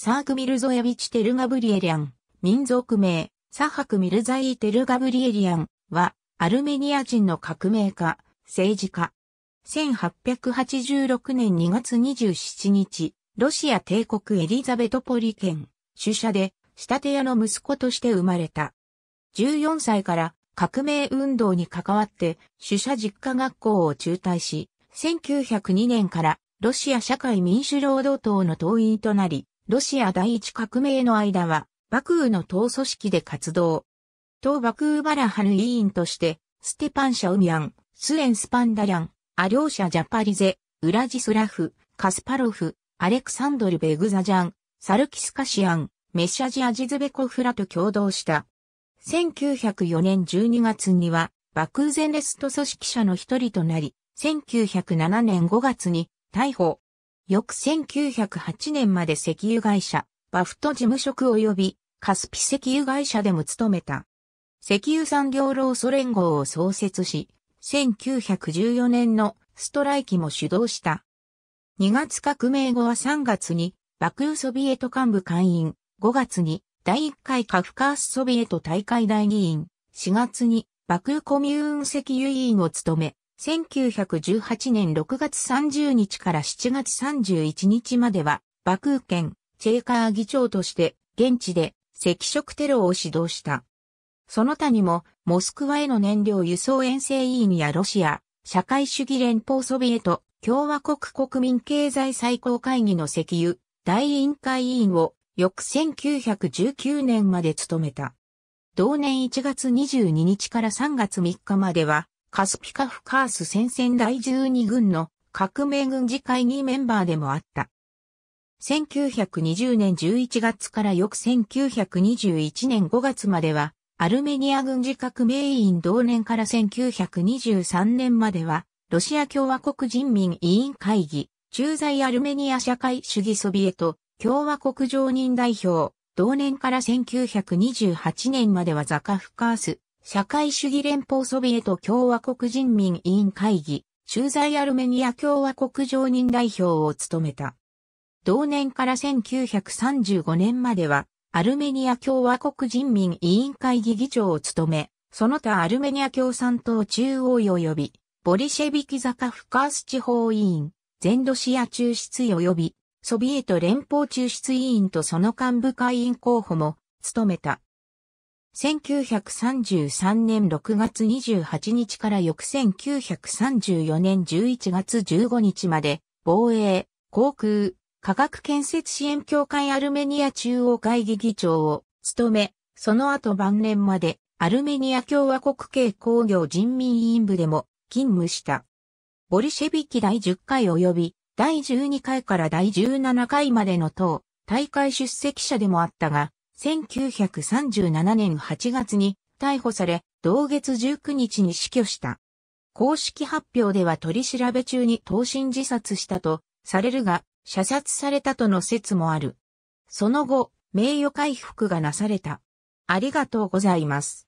サーク・ミルゾヤビチ・テルガブリエリアン、民族名、サハク・ミルザイ・テルガブリエリアンは、アルメニア人の革命家、政治家。1886年2月27日、ロシア帝国エリザベトポリ県、主社で、仕立て屋の息子として生まれた。14歳から革命運動に関わって、主社実家学校を中退し、1902年からロシア社会民主労働党の党員となり、ロシア第一革命の間は、バクーの党組織で活動。党バクーバラハヌ委員として、ステパン・シャウミアン、スエン・スパンダリャン、アリョーシャ・ジャパリゼ、ウラジスラフ、カスパロフ、アレクサンドル・ベグザジャン、サルキスカシアン、メッシャジ・アジズベコフラと共同した。1904年12月には、バクーゼンレスト組織者の一人となり、1907年5月に逮捕、翌1908年まで石油会社、バフト事務職及びカスピ石油会社でも務めた。石油産業労組連合を創設し、1914年のストライキも主導した。2月革命後は3月に、爆油ソビエト幹部会員、5月に、第1回カフカースソビエト大会代議員、4月に、爆油コミューン石油委員を務め、1918年6月30日から7月31日までは、バクー県チェーカー議長として、現地で赤色テロを指導した。その他にも、モスクワへの燃料輸送遠征委員やロシア、社会主義連邦ソビエト、共和国国民経済最高会議の石油、大委員会委員を、翌1919年まで務めた。同年1月22日から3月3日までは、カスピカフカース戦線第12軍の革命軍事会議メンバーでもあった。1920年11月から翌1921年5月までは、アルメニア軍事革命委員同年から1923年までは、ロシア共和国人民委員会議、駐在アルメニア社会主義ソビエト、共和国常任代表、同年から1928年まではザカフカース、社会主義連邦ソビエト共和国人民委員会議、駐在アルメニア共和国常任代表を務めた。同年から1935年までは、アルメニア共和国人民委員会議議長を務め、その他アルメニア共産党中央及び、ボリシェビキザカフカース地方委員、全土シア抽出及び、ソビエト連邦抽出委員とその幹部会員候補も、務めた。1933年6月28日から翌1934年11月15日まで、防衛、航空、科学建設支援協会アルメニア中央会議議長を務め、その後晩年までアルメニア共和国系工業人民委員部でも勤務した。ボリシェビキ第10回及び第12回から第17回までの党、大会出席者でもあったが、1937年8月に逮捕され、同月19日に死去した。公式発表では取り調べ中に投身自殺したとされるが、射殺されたとの説もある。その後、名誉回復がなされた。ありがとうございます。